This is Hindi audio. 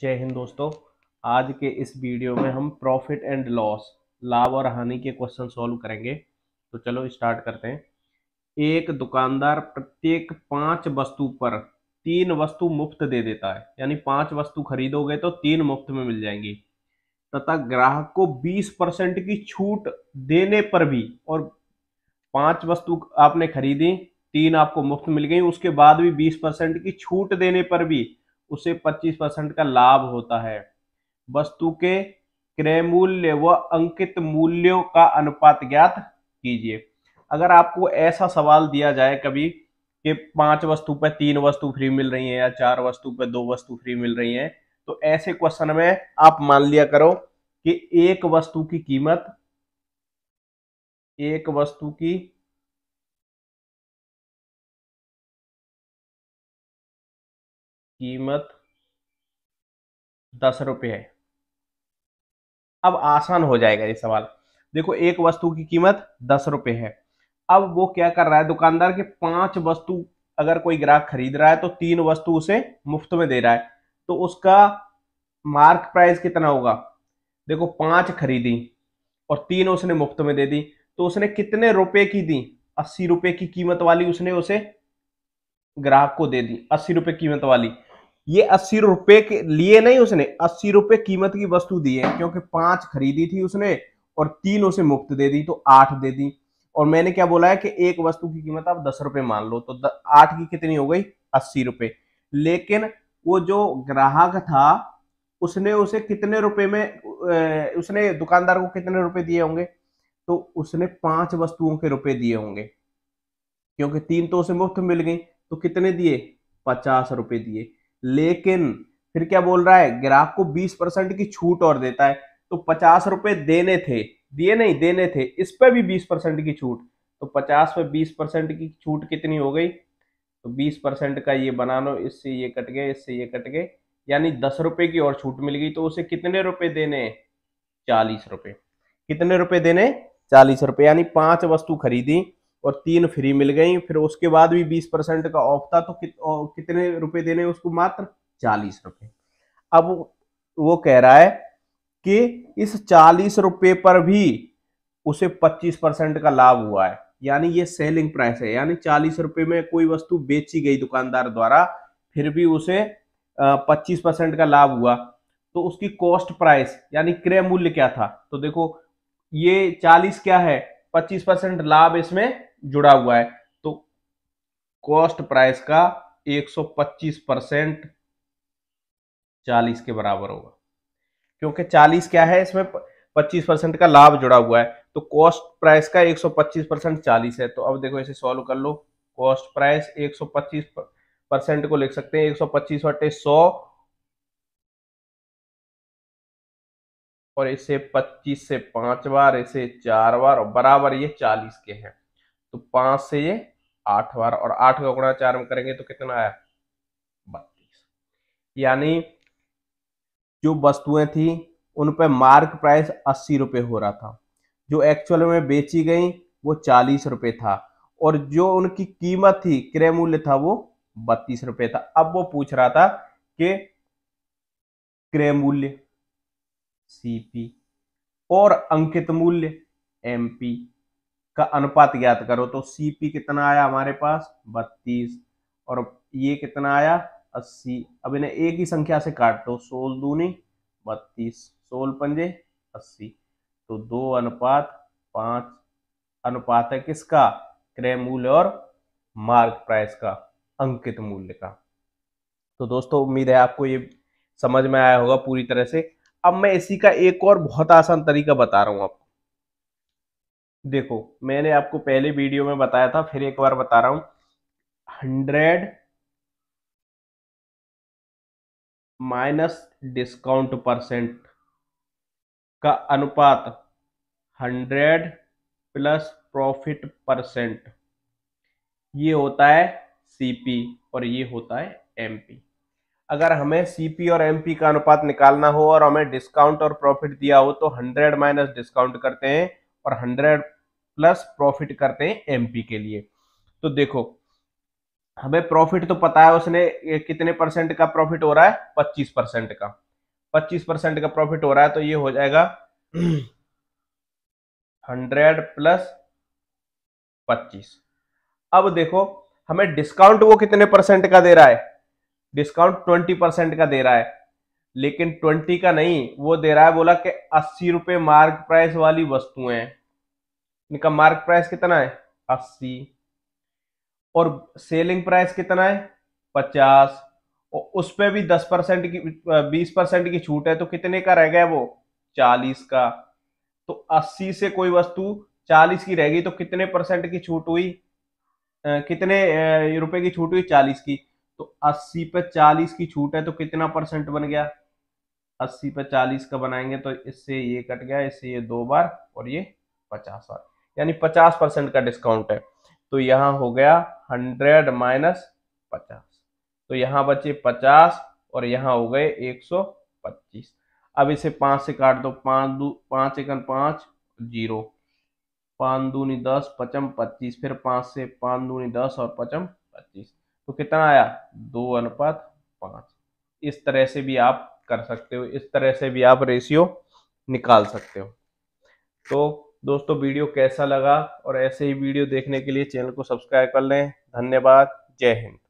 जय हिंद दोस्तों आज के इस वीडियो में हम प्रॉफिट एंड लॉस लाभ और हानि के क्वेश्चन सॉल्व करेंगे तो चलो स्टार्ट करते हैं एक दुकानदार प्रत्येक पांच वस्तु पर तीन वस्तु मुफ्त दे देता है यानी पांच वस्तु खरीदोगे तो तीन मुफ्त में मिल जाएंगी तथा ग्राहक को बीस परसेंट की छूट देने पर भी और पांच वस्तु आपने खरीदी तीन आपको मुफ्त मिल गई उसके बाद भी बीस परसेंट की छूट देने पर भी उसे 25 परसेंट का लाभ होता है वस्तु के क्रय मूल्य व अंकित मूल्यों का अनुपात ज्ञात कीजिए अगर आपको ऐसा सवाल दिया जाए कभी कि पांच वस्तु पर तीन वस्तु फ्री मिल रही है या चार वस्तु पर दो वस्तु फ्री मिल रही है तो ऐसे क्वेश्चन में आप मान लिया करो कि एक वस्तु की कीमत एक वस्तु की कीमत दस रुपये है अब आसान हो जाएगा ये सवाल देखो एक वस्तु की कीमत दस रुपये है अब वो क्या कर रहा है दुकानदार के पांच वस्तु अगर कोई ग्राहक खरीद रहा है तो तीन वस्तु उसे मुफ्त में दे रहा है तो उसका मार्क प्राइस कितना होगा देखो पांच खरीदी और तीन उसने मुफ्त में दे दी तो उसने कितने रुपए की दी अस्सी रुपए की कीमत वाली उसने उसे ग्राहक को दे दी अस्सी रुपए कीमत वाली ये अस्सी रुपए के लिए नहीं उसने अस्सी रुपए कीमत की वस्तु दी है क्योंकि पांच खरीदी थी उसने और तीन उसे मुफ्त दे दी तो आठ दे दी और मैंने क्या बोला है कि एक वस्तु की कीमत आप दस रुपए मान लो तो आठ की कितनी हो गई अस्सी रुपए लेकिन वो जो ग्राहक था उसने उसे कितने रुपए में उसने दुकानदार को कितने रुपए दिए होंगे तो उसने पांच वस्तुओं के रुपए दिए होंगे क्योंकि तीन तो उसे मुफ्त मिल गई तो कितने दिए पचास रुपए दिए लेकिन फिर क्या बोल रहा है ग्राहक को बीस परसेंट की छूट और देता है तो पचास रुपए देने थे दिए नहीं देने थे इस पर भी बीस परसेंट की छूट तो पचास पे बीस परसेंट की छूट कितनी हो गई तो बीस परसेंट का ये बना लो इससे ये कट गए इससे ये कट गए यानी दस रुपए की और छूट मिल गई तो उसे कितने रुपए देने चालीस रुपए कितने रुपए देने चालीस रुपए यानी पांच वस्तु खरीदी और तीन फ्री मिल गई फिर उसके बाद भी बीस परसेंट का ऑफ था तो कि, ओ, कितने रुपए देने उसको मात्र चालीस रुपए अब वो कह रहा है कि इस चालीस रुपए पर भी उसे पच्चीस परसेंट का लाभ हुआ है यानी ये सेलिंग प्राइस है यानी चालीस रुपए में कोई वस्तु बेची गई दुकानदार द्वारा फिर भी उसे पच्चीस परसेंट का लाभ हुआ तो उसकी कॉस्ट प्राइस यानी क्रय मूल्य क्या था तो देखो ये चालीस क्या है पच्चीस परसेंट लाभ इसमें जुड़ा हुआ है तो कॉस्ट प्राइस का 125 परसेंट चालीस के बराबर होगा क्योंकि चालीस क्या है इसमें पच्चीस परसेंट का लाभ जुड़ा हुआ है तो कॉस्ट प्राइस का 125 परसेंट चालीस है तो अब देखो इसे सॉल्व कर लो कॉस्ट प्राइस 125 परसेंट को लिख सकते हैं 125 सौ पच्चीस बटे सौ और इसे 25 से पांच बार इसे चार बार और बराबर ये 40 के हैं तो पांच से ये आठ बार और आठ का गुणा चार में करेंगे तो कितना आया बत्तीस यानी जो वस्तुएं थी उन पर मार्क प्राइस अस्सी रुपये हो रहा था जो एक्चुअल में बेची गई वो चालीस रुपये था और जो उनकी कीमत थी क्रय मूल्य था वो बत्तीस रुपये था अब वो पूछ रहा था कि क्रय मूल्य सीपी और अंकित मूल्य एमपी का अनुपात ज्ञात करो तो सीपी कितना आया हमारे पास बत्तीस और ये कितना आया अस्सी अब इन्हें एक ही संख्या से काट दो सोल दूनी बत्तीस सोल पंजे अस्सी तो दो अनुपात पांच अनुपात है किसका क्रय मूल्य और मार्क प्राइस का अंकित मूल्य का तो दोस्तों उम्मीद है आपको ये समझ में आया होगा पूरी तरह से अब मैं इसी का एक और बहुत आसान तरीका बता रहा हूं आपको देखो मैंने आपको पहले वीडियो में बताया था फिर एक बार बता रहा हूं हंड्रेड माइनस डिस्काउंट परसेंट का अनुपात हंड्रेड प्लस प्रॉफिट परसेंट ये होता है सीपी और ये होता है एमपी अगर हमें सीपी और एमपी का अनुपात निकालना हो और हमें डिस्काउंट और प्रॉफिट दिया हो तो हंड्रेड माइनस डिस्काउंट करते हैं और हंड्रेड प्लस प्रॉफिट करते हैं एमपी के लिए तो देखो हमें प्रॉफिट तो पता है उसने कितने परसेंट का प्रॉफिट हो रहा है पच्चीस परसेंट का पच्चीस परसेंट का प्रॉफिट हो रहा है तो ये हो जाएगा हंड्रेड प्लस पच्चीस अब देखो हमें डिस्काउंट वो कितने परसेंट का दे रहा है डिस्काउंट ट्वेंटी परसेंट का दे रहा है लेकिन ट्वेंटी का नहीं वो दे रहा है बोला कि अस्सी रुपए मार्ग प्राइस वाली वस्तुएं इनका मार्क प्राइस कितना है अस्सी और सेलिंग प्राइस कितना है पचास और उस पर भी दस परसेंट की बीस परसेंट की छूट है तो कितने का रह गया वो चालीस का तो अस्सी से कोई वस्तु चालीस की रह गई तो कितने परसेंट की छूट हुई आ, कितने रुपए की छूट हुई चालीस की तो अस्सी पे चालीस की छूट है तो कितना परसेंट बन गया अस्सी पे चालीस का बनाएंगे तो इससे ये कट गया इससे ये दो बार और ये पचास बार यानी पचास परसेंट का डिस्काउंट है तो यहाँ हो गया हंड्रेड माइनस पचास तो यहाँ बचे पचास और यहाँ हो गए एक सौ पच्चीस अब इसे पाँच से काट दो पाँच दू पाँच एकन पाँच जीरो पाँच दूनी दस पचम पच्चीस फिर पाँच से पाँच दूनी दस और पचम पच्चीस तो कितना आया दो अनुपात पाँच इस तरह से भी आप कर सकते हो इस तरह से भी आप रेशियो निकाल सकते हो तो दोस्तों वीडियो कैसा लगा और ऐसे ही वीडियो देखने के लिए चैनल को सब्सक्राइब कर लें धन्यवाद जय हिंद